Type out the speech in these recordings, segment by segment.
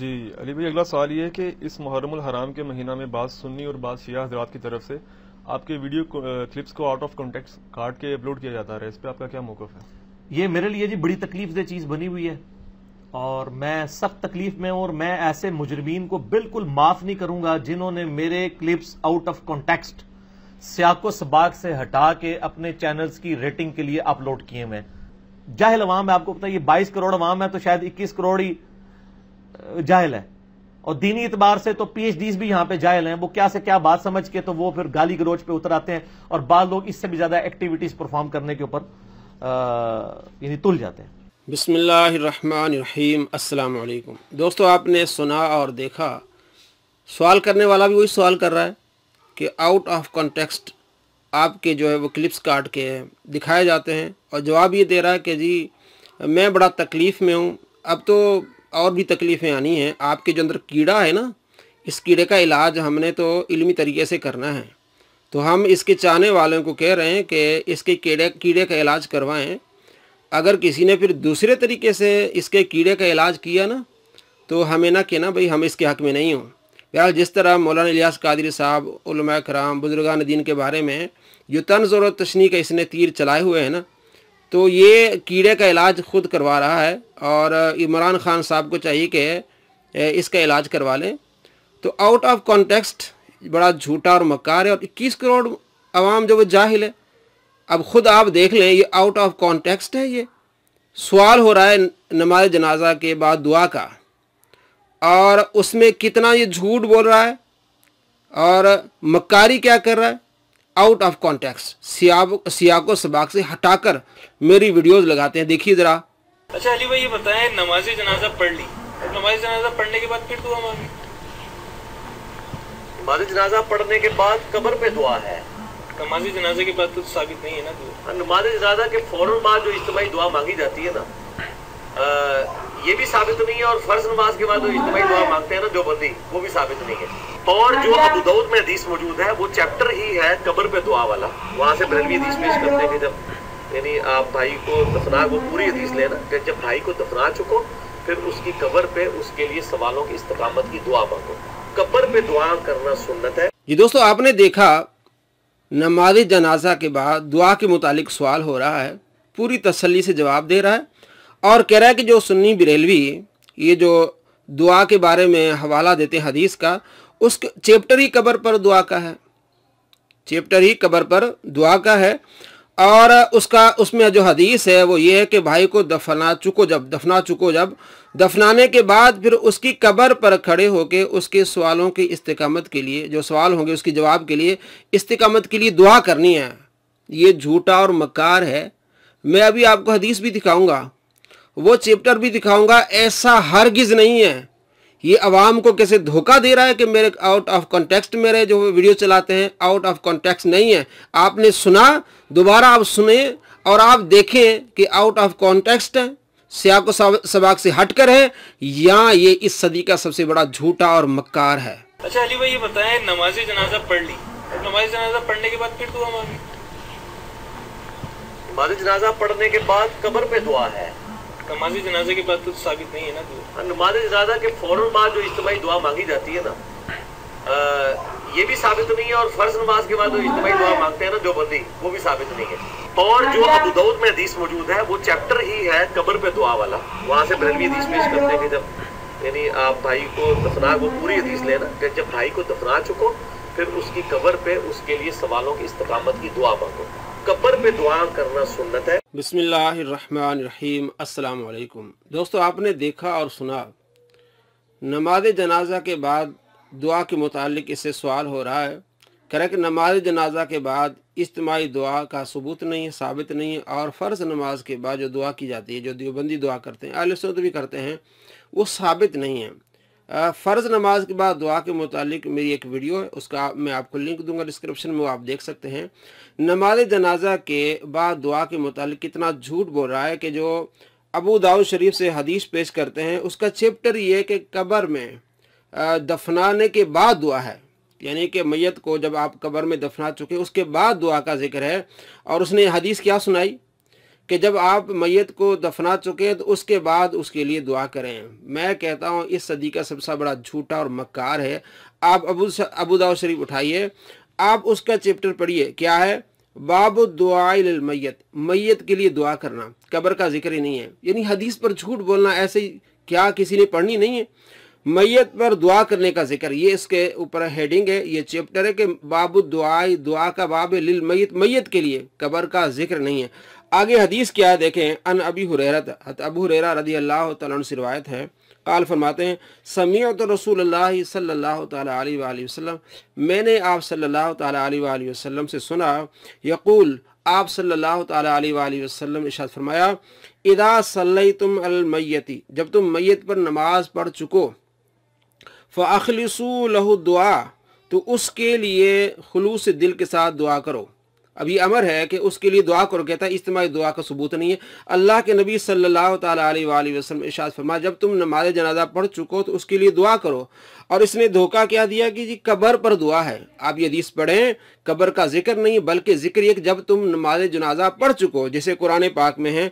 जी अली भाई अगला सवाल ये है कि इस मुहर्रम हराम के महीना में बात सुन्नी और बात शिया हजरात की तरफ से आपके वीडियो क्लिप्स को आउट ऑफ कॉन्टेक्ट काट के अपलोड किया जाता है इस पर आपका क्या मौकफ है ये मेरे लिए जी बड़ी तकलीफ दे चीज़ बनी हुई है और मैं सख्त तकलीफ में हूं और मैं ऐसे मुजरमीन को बिल्कुल माफ नहीं करूंगा जिन्होंने मेरे क्लिप्स आउट ऑफ कॉन्टेक्स्ट सियाको सबाक से हटा के अपने चैनल्स की रेटिंग के लिए अपलोड किए हुए जाहिल अवाम है आपको पता है ये 22 करोड़ अवाम है तो शायद 21 करोड़ ही जायल है और दीनी इतबार से तो पीएचडीज भी यहां पे जायल है वो क्या से क्या बात समझ के तो वो फिर गाली गलोच पे उतर आते हैं और बाद लोग इससे भी ज्यादा एक्टिविटीज परफॉर्म करने के ऊपर तुल जाते हैं बिसमीम असलकुम दोस्तों आपने सुना और देखा सवाल करने वाला भी वही सवाल कर रहा है कि आउट ऑफ कॉन्टेक्स्ट आपके जो है वो क्लिप्स काट के दिखाए जाते हैं और जवाब ये दे रहा है कि जी मैं बड़ा तकलीफ़ में हूँ अब तो और भी तकलीफ़ें आनी हैं आपके जो अंदर कीड़ा है ना इस कीड़े का इलाज हमने तो इलमी तरीके से करना है तो हम इसके चाहने वालों को कह रहे हैं कि इसके कीड़े कीड़े का इलाज करवाएं अगर किसी ने फिर दूसरे तरीके से इसके कीड़े का इलाज किया ना तो हमें ना कहना भाई हम इसके हक़ में नहीं हों बहरहाल जिस तरह मौलाना इलियास कादरी साहब कराम बुजुर्गान दीन के बारे में जो तनज़ और तशनी का इसने तीर चलाए हुए हैं ना तो ये कीड़े का इलाज खुद करवा रहा है और इमरान खान साहब को चाहिए कि इसका इलाज करवा लें तो आउट ऑफ कॉन्टेक्स्ट बड़ा झूठा और मकार है और इक्कीस करोड़ आवाम जो वो जाहिल है अब ख़ुद आप देख लें ये आउट ऑफ कॉन्टेक्स्ट है ये सवाल हो रहा है नमाज जनाजा के बाद दुआ का और उसमें कितना ये झूठ बोल रहा है और मक्कारी क्या कर रहा है आउट ऑफ कॉन्टेक्स्ट सिया को सबाक से हटाकर मेरी वीडियोस लगाते हैं देखिए ज़रा अच्छा अली भाई ये बताए नमाजी जनाजा पढ़ ली नमाजी जनाजा पढ़ने के बाद फिर दुआ मांगी नमाजी जनाजा पढ़ने के बाद कबर पे दुआ है नमाजी जनाजे के बाद तो साबित नहीं है ना हाँ, नमाजी जनाजा के फौरन बाद जो इज्तमी दुआ मांगी जाती है ना आ, ये भी साबित नहीं है और फर्ज नमाज के बाद जो इज्तमी दुआ मांगते हैं ना जो बंदी वो भी साबित नहीं है और जो हाँ अबू दाऊद में हदीस मौजूद है वो चैप्टर ही है कब्र पे दुआ वाला वहां से बरेलवी हदीस पेश करते हैं जब यानी आप भाई को दफना वो पूरी हदीस लेना कि जब भाई को दफना चुको फिर उसकी कब्र पे उसके लिए सवालों की इस्तकामत की दुआ मांगो कब्र पे दुआ करना सुन्नत है ये दोस्तों आपने देखा नमाज जनाजा के बाद दुआ के मुतालिक सवाल हो रहा है पूरी तसल्ली से जवाब दे रहा है और कह रहा है कि जो सुन्नी बरेलवी ये जो दुआ के बारे में हवाला देते हैं हदीस का उस चैप्टर ही कबर पर दुआ का है चैप्टर ही कबर पर दुआ का है और उसका उसमें जो हदीस है वो ये है कि भाई को दफना चुको जब दफना चुको जब दफनाने के बाद फिर उसकी कबर पर खड़े होके उसके सवालों की इस्तकामत के लिए जो सवाल होंगे उसके जवाब के लिए इस्तकामत के लिए दुआ करनी है ये झूठा और मकार है मैं अभी आपको हदीस भी दिखाऊंगा वो चैप्टर भी दिखाऊंगा ऐसा हरगिज़ नहीं है ये आवाम को कैसे धोखा दे रहा है कि मेरे आउट ऑफ कॉन्टेक्स्ट मेरे जो वीडियो चलाते हैं आउट ऑफ कॉन्टेक्स्ट नहीं है आपने सुना दोबारा आप सुने और आप देखें कि आउट ऑफ कॉन्टेक्स्ट है को सबाक से हटकर है या ये इस सदी का सबसे बड़ा झूठा और मक्कार है अच्छा अली भाई ये बताए नमाज जनाजा पढ़ ली नमाजी नमाज जनाजा पढ़ने के बाद फिर दुआ मांगी नमाज जनाजा पढ़ने के बाद कबर पे दुआ है नमाज जनाजा के बाद तो साबित नहीं है ना तो हाँ, जनाजा के फौरन बाद जो इज्तमी दुआ मांगी जाती है ना ये भी साबित नहीं है और फर्ज नमाज के बाद जो इज्तमी दुआ मांगते हैं ना जो बंदी वो भी साबित नहीं है और जो अब दौद में हदीस मौजूद है वो चैप्टर ही है कब्र पे दुआ वाला वहाँ से बरवी हदीस पेश करते हैं जब यानी आप भाई को दफना को पूरी हदीस लेना जब भाई को दफना चुको फिर उसकी कबर पे उसके लिए सवालों की इस्तकामत की दुआ मांगो कबर पे दुआ करना सुन्नत है अस्सलाम वालेकुम दोस्तों आपने देखा और सुना नमाज जनाजा के बाद दुआ के मुतालिक इससे सवाल हो रहा है कह कि नमाज जनाजा के बाद इज्तमाही दुआ का सबूत नहीं है साबित नहीं है और फ़र्ज़ नमाज के बाद जो दुआ की जाती है जो देवबंदी दुआ करते हैं आल भी करते हैं वो साबित नहीं है फ़र्ज़ नमाज के बाद दुआ के मुतालिक मेरी एक वीडियो है उसका मैं आपको लिंक दूंगा डिस्क्रिप्शन में वो आप देख सकते हैं नमाज जनाजा के बाद दुआ के मुतालिक कितना झूठ बोल रहा है कि जो अबू दाऊद शरीफ से हदीस पेश करते हैं उसका चैप्टर ये कि कब्र में दफनाने के बाद दुआ है यानी कि मैत को जब आप कब्र में दफना चुके उसके बाद दुआ का जिक्र है और उसने हदीस क्या सुनाई कि जब आप मैत को दफना चुके हैं तो उसके बाद उसके लिए दुआ करें मैं कहता हूँ इस सदी का सबसे बड़ा झूठा और मक्कार है आप अबू अबू शरीफ उठाइए आप उसका चैप्टर पढ़िए क्या है बाब दुआल मैत मैयत के लिए दुआ करना कब्र का जिक्र ही नहीं है यानी हदीस पर झूठ बोलना ऐसे ही क्या किसी ने पढ़नी नहीं है मैत पर दुआ करने का जिक्र ये इसके ऊपर हेडिंग है ये चैप्टर है कि बाबू दुआ दुआ का बाब लिल मैत मैत के लिए कबर का जिक्र नहीं है आगे हदीस क्या है देखें अन अबी हुरैरत अबू हुरैरा रदी अल्लाह से रवायत है काल फरमाते हैं समीत रसूल अल्लाह सल्लल्लाहु अलैहि वसल्लम मैंने आप सल्लल्लाहु अलैहि वसल्लम से सुना यकूल आप सल्लल्लाहु अलैहि वसल्लम इशाद फरमाया इदा सल्लई तुम अलमैती जब तुम मैत पर नमाज पढ़ चुको फ़ाखलसू लहु दुआ तो उसके लिए खलूस दिल के साथ दुआ करो अब ये अमर है कि उसके लिए दुआ करो कहता है इज्तमी दुआ का सबूत नहीं है अल्लाह के नबी सल्लल्लाहु अलैहि वसल्लम इशाद फरमा जब तुम नमाज जनाजा पढ़ चुको तो उसके लिए दुआ करो और इसने धोखा क्या दिया कि जी कबर पर दुआ है आप ये हदीस पढ़ें कबर का जिक्र नहीं बल्कि जिक्र एक जब तुम नमाज जनाजा पढ़ चुको जैसे कुरान पाक में है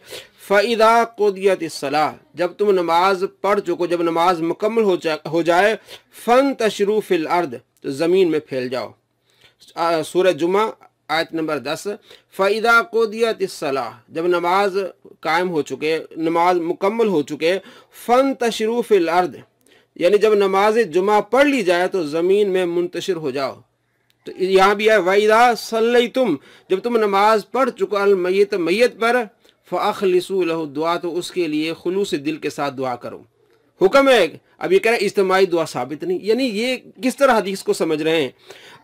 फ़ैदा कोदियत सलाह जब तुम नमाज पढ़ चुको जब नमाज मुकम्मल हो जाए हो जाए फ़न तशरूफ़िल अर्द तो ज़मीन में फैल जाओ सूरज जुमा आयत नंबर दस फ़ैदा को कोदियत सलाह जब नमाज कायम हो चुके नमाज मुकम्मल हो चुके फ़न तशरूफ़ अर्द यानी जब नमाज जुमा पढ़ ली जाए तो ज़मीन में मुंतशिर हो जाओ तो यहाँ भी है वैदा सल्लई तुम जब तुम नमाज पढ़ चुका अलमैत मैत पर फ़ाख फ़खलसू दुआ तो उसके लिए खलूस दिल के साथ दुआ करो हुक्म है अब ये कह रहे हैं इज्तमाही दुआ साबित नहीं यानी ये किस तरह हदीस को समझ रहे हैं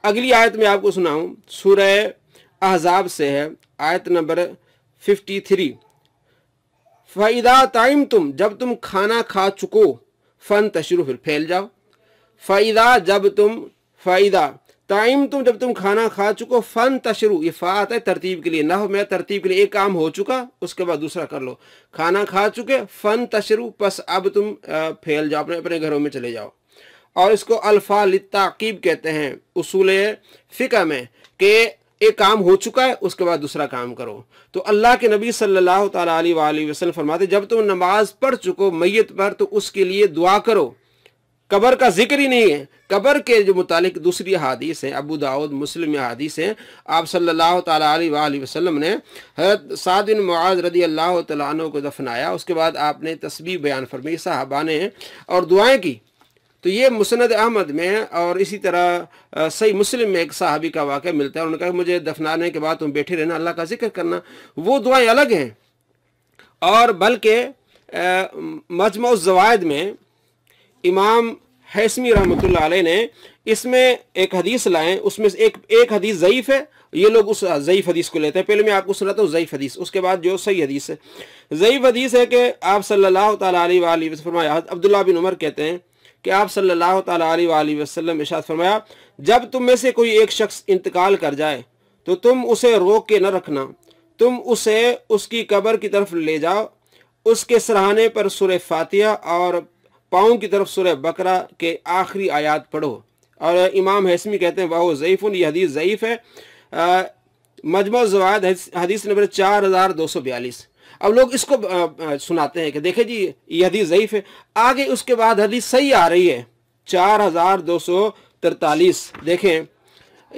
अगली आयत में आपको सुनाऊं सूरह अहजाब से है आयत नंबर फिफ्टी थ्री फ़ैदा ताइम तुम जब तुम खाना खा चुको फ़न तशरू फिर फैल जाओ फ़ैदा जब तुम फ़ैदा ताइम तुम जब तुम खाना खा चुको फ़न तशरू ये फ़ात है तरतीब के लिए ना हो मैं तरतीब के लिए एक काम हो चुका उसके बाद दूसरा कर लो खाना खा चुके फ़न तशरू बस अब तुम फैल जाओ अपने अपने घरों में चले जाओ और इसको अल्फा लिताकीब कहते हैं उसूल फ़िका में कि एक काम हो चुका है उसके बाद दूसरा काम करो तो अल्लाह के नबी सल्लल्लाहु अलैहि वसल्लम फरमाते जब तुम नमाज पढ़ चुको मैत पर तो उसके लिए दुआ करो कबर का जिक्र ही नहीं है कबर के जो मुतालिक दूसरी हादीस है अबू दाऊद मुस्लिम हादीस है आप सल्लल्लाहु अलैहि वसल्लम ने हजरत सात दिन मुआज रदी अल्लाह तु को दफनाया उसके बाद आपने तस्वीर बयान फरमाई साहबा ने और दुआएं की तो ये मुसनद अहमद में और इसी तरह सही मुस्लिम में एक साहबी का वाक़ मिलता है उन्होंने कहा मुझे दफनाने के बाद तुम बैठे रहना अल्लाह का जिक्र करना वो दुआएँ अलग हैं और बल्कि मजम जवायद में इमाम हैसमी रहमत ने इसमें एक हदीस लाएँ उसमें एक एक हदीस ज़यीफ़ है ये लोग उस ज़यीफ़ हदीस को लेते हैं पहले मैं आपको सुनाता हूँ ज़यीफ़ हदीस उसके बाद जो सही हदीस है ज़यीफ़ हदीस है कि आप सल्ला अलैहि अब्दुल्ला बिन उमर कहते हैं कि आप सल्लल्लाहु अलैहि वसल्लम इशाद फरमाया जब तुम में से कोई एक शख्स इंतकाल कर जाए तो तुम उसे रोक के न रखना तुम उसे उसकी कब्र की तरफ ले जाओ उसके सराहने पर सुर फातिया और पाँव की तरफ सुर बकरा के आखिरी आयात पढ़ो और इमाम हैसमी कहते हैं वाह ज़ैफ़ उन हदीस ज़यीफ़ है मजमो जवाद हदीस नंबर चार हज़ार दो सौ बयालीस अब लोग इसको सुनाते हैं कि देखे जी ये हदीस ज़यीफ़ है आगे उसके बाद हदीस सही आ रही है चार हज़ार दो सौ तरतालीस देखें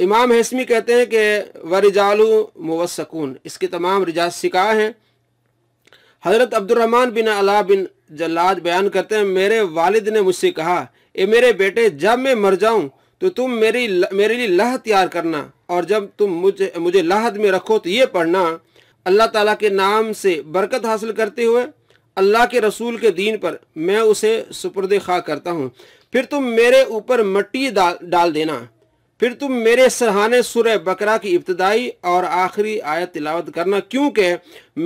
इमाम हैसमी कहते हैं कि रिजालू मुवसकून इसके तमाम रिजाज सिका हैं हज़रत अब्दुलरहमान बिन अला बिन जल्लाद बयान करते हैं मेरे वालिद ने मुझसे कहा ए मेरे बेटे जब मैं मर जाऊं तो तुम मेरी मेरे लिए लह तैयार करना और जब तुम मुझे मुझे लहद में रखो तो ये पढ़ना अल्लाह ताला के नाम से बरकत हासिल करते हुए अल्लाह के रसूल के दीन पर मैं उसे सुपर्द खा करता हूँ फिर तुम मेरे ऊपर मट्टी डाल डाल देना फिर तुम मेरे सरहाने सुर बकरा की इब्तदाई और आखिरी आयत तिलावत करना क्योंकि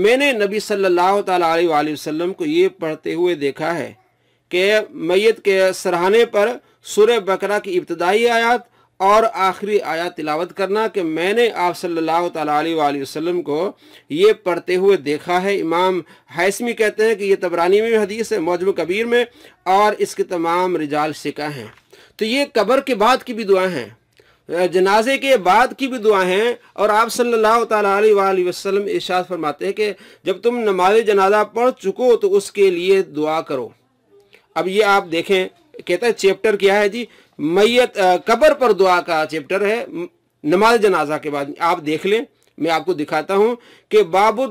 मैंने नबी सल्लल्लाहु सल्ला वसल्लम को ये पढ़ते हुए देखा है कि मैत के सरहाने पर सुर बकरा की इब्तदाई आयत और आखिरी आया तिलावत करना कि मैंने आप सल्लल्लाहु अलैहि वसल्लम को ये पढ़ते हुए देखा है इमाम हैसमी कहते हैं कि ये तबरानी में हदीस है मौजम कबीर में और इसके तमाम रिजाल सिका हैं तो ये कबर के बाद की भी दुआ हैं जनाजे के बाद की भी दुआ हैं और आप सल्लल्लाहु अलैहि वसल्लम इशाद फरमाते हैं कि जब तुम नमाज जनाजा पढ़ चुको तो उसके लिए दुआ करो अब ये आप देखें कहता है चैप्टर क्या है जी मैयत कबर पर दुआ का चैप्टर है नमाज जनाजा के बाद आप देख लें मैं आपको दिखाता हूं कि बाबू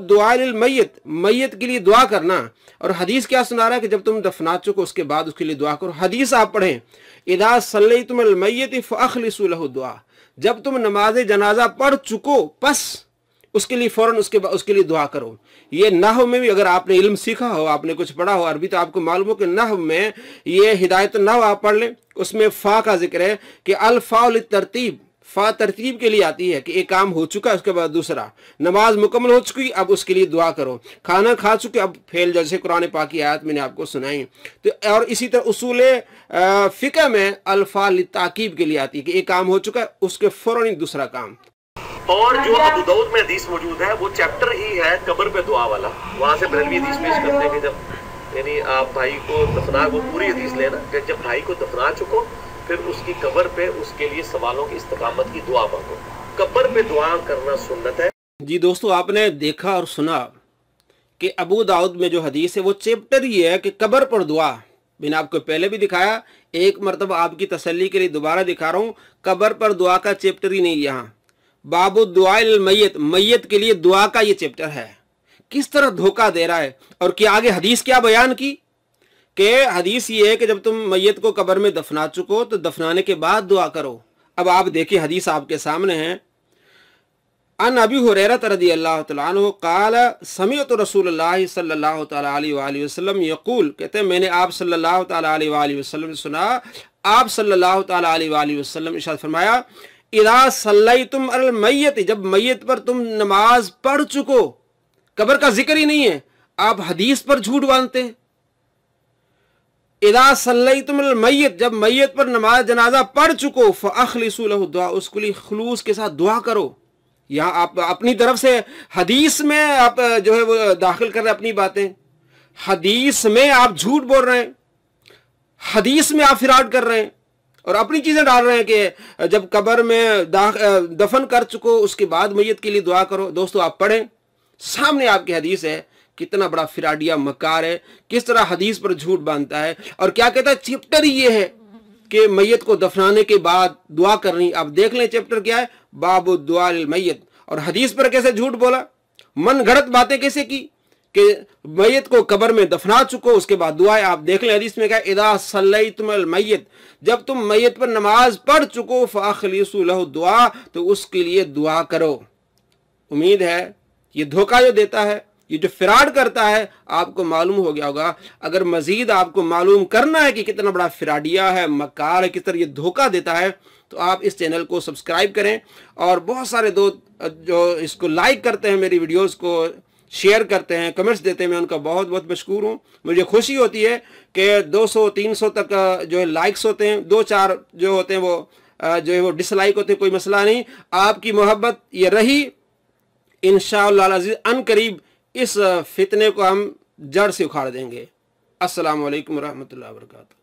मैयत मैयत के लिए दुआ करना और हदीस क्या सुना रहा है कि जब तुम दफना चुको उसके बाद उसके लिए दुआ करो हदीस आप पढ़ें इदा सल्लैतुमल फ़ अखलिस दुआ जब तुम नमाज जनाजा पढ़ चुको बस उसके लिए फौरन उसके उसके लिए दुआ करो ये नाहव में भी अगर आपने इल्म सीखा हो आपने कुछ पढ़ा हो अरबी तो आपको मालूम हो कि नाहव में ये हिदायत नाहव आप पढ़ लें उसमें फ़ा का जिक्र है कि अलफ़ाउल तरतीब फा तरतीब के लिए आती है कि एक काम हो चुका है उसके बाद दूसरा नमाज मुकम्मल हो चुकी अब उसके लिए दुआ करो खाना खा चुके अब फेल जैसे कुरान पाक की आयत मैंने आपको सुनाई तो और इसी तरह उसूल फ़िका में अल्फा ताकीब के लिए आती है कि एक काम हो चुका है उसके फ़ौर दूसरा काम और जो अबू दाऊद में हदीस मौजूद है वो चैप्टर ही है कब्र पे दुआ वाला वहां से बरेलवी हदीस पेश करते हैं जब यानी आप भाई को दफना वो पूरी हदीस लेना कि जब भाई को दफना चुको फिर उसकी कब्र पे उसके लिए सवालों की इस्तकामत की दुआ मांगो कब्र पे दुआ करना सुन्नत है जी दोस्तों आपने देखा और सुना कि अबू दाऊद में जो हदीस है वो चैप्टर ही है कि कब्र पर दुआ मैंने आपको पहले भी दिखाया एक मरतब आपकी तसल्ली के लिए दोबारा दिखा रहा हूँ कब्र पर दुआ का चैप्टर ही नहीं यहाँ बाबू दुआ मैयत मैयत के लिए दुआ का ये चैप्टर है किस तरह धोखा दे रहा है और क्या आगे हदीस क्या बयान की के हदीस ये है कि जब तुम मैयत को कब्र में दफना चुको तो दफनाने के बाद दुआ करो अब आप देखिए हदीस आपके सामने है अन अबी हो रेरत रदी अल्लाह तल समय तो रसूल सल्लल्लाहु अलैहि वसल्लम यकूल कहते हैं मैंने आप सल्लल्लाहु अलैहि वसल्लम सुना आप सल्लल्लाहु अलैहि वसल्लम इशाद फरमाया इदा सल्लाई तुम अल मैत जब मैत पर तुम नमाज पढ़ चुको कबर का जिक्र ही नहीं है आप हदीस पर झूठ बांधते हैं इदा सल्लाई तुम अल मैत जब मैत पर नमाज जनाजा पढ़ चुको फ़खलिसुल दुआ उसको लिए खलूस के साथ दुआ करो यहां आप अपनी तरफ से हदीस में आप जो है वो दाखिल कर रहे अपनी बातें हदीस में आप झूठ बोल रहे हैं हदीस में आप फिराड कर रहे हैं और अपनी चीजें डाल रहे हैं कि जब कबर में दफन कर चुको उसके बाद मैयत के लिए दुआ करो दोस्तों आप पढ़ें सामने आपकी हदीस है कितना बड़ा फिराडिया मकार है किस तरह हदीस पर झूठ बांधता है और क्या कहता है चैप्टर ये है कि मैयत को दफनाने के बाद दुआ करनी आप देख लें चैप्टर क्या है बाबू दुआ मैयत और हदीस पर कैसे झूठ बोला मन गलत बातें कैसे की कि मैत को कब्र में दफना चुको उसके बाद दुआ आप देख लें हदीस में क्या इदा सल मैत जब तुम मैत पर नमाज पढ़ चुको फ़ाखलीसलह दुआ तो उसके लिए दुआ करो उम्मीद है ये धोखा जो देता है ये जो फिराड करता है आपको मालूम हो गया होगा अगर मजीद आपको मालूम करना है कि कितना बड़ा फिराडिया है मकार है किस तरह ये धोखा देता है तो आप इस चैनल को सब्सक्राइब करें और बहुत सारे दो जो इसको लाइक करते हैं मेरी वीडियोस को शेयर करते हैं कमेंट्स देते हैं मैं उनका बहुत बहुत मशहूर हूँ मुझे खुशी होती है कि 200 300 तक जो है लाइक्स होते हैं दो चार जो होते हैं वो जो है वो डिसलाइक होते हैं कोई मसला नहीं आपकी मोहब्बत ये रही इन शजी अन करीब इस फितने को हम जड़ से उखाड़ देंगे असलकम वरहमल वर्का